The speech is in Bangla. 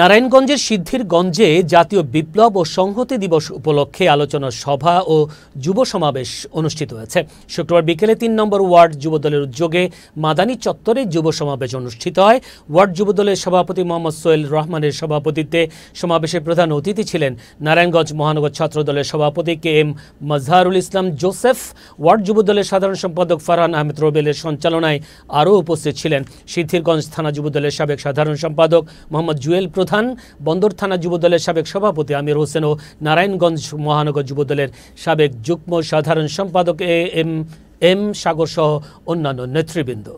নারায়ণগঞ্জের সিদ্ধিরগঞ্জে জাতীয় বিপ্লব ও সংহতি দিবস উপলক্ষে আলোচনা সভা ও যুব সমাবেশ অনুষ্ঠিত হয়েছে শুক্রবার বিকেলে তিন নম্বর ওয়ার্ড যুবদলের উদ্যোগে মাদানী চত্বরে যুব সমাবেশ অনুষ্ঠিত হয় ওয়ার্ড যুবদলের সভাপতি মোহাম্মদ সোহেল রহমানের সভাপতিত্বে সমাবেশের প্রধান অতিথি ছিলেন নারায়ণগঞ্জ মহানগর ছাত্র দলের সভাপতি K M Mazharul Islam Joseph ward যুবদলের সাধারণ সম্পাদক ফারহান আহমেদ রবেলের সঞ্চালনায় আরও উপস্থিত ছিলেন সিদ্ধিরগঞ্জ থানা যুবদলের সাবেক সাধারণ সম্পাদক মোহাম্মদ জুয়েল প্রধান বন্দর থানা যুবদলের সাবেক সভাপতি আমির হোসেন ও নারায়ণগঞ্জ মহানগর যুবদলের সাবেক যুগ্ম সাধারণ সম্পাদক এ এম এম সাগর সহ অন্যান্য নেতৃবৃন্দ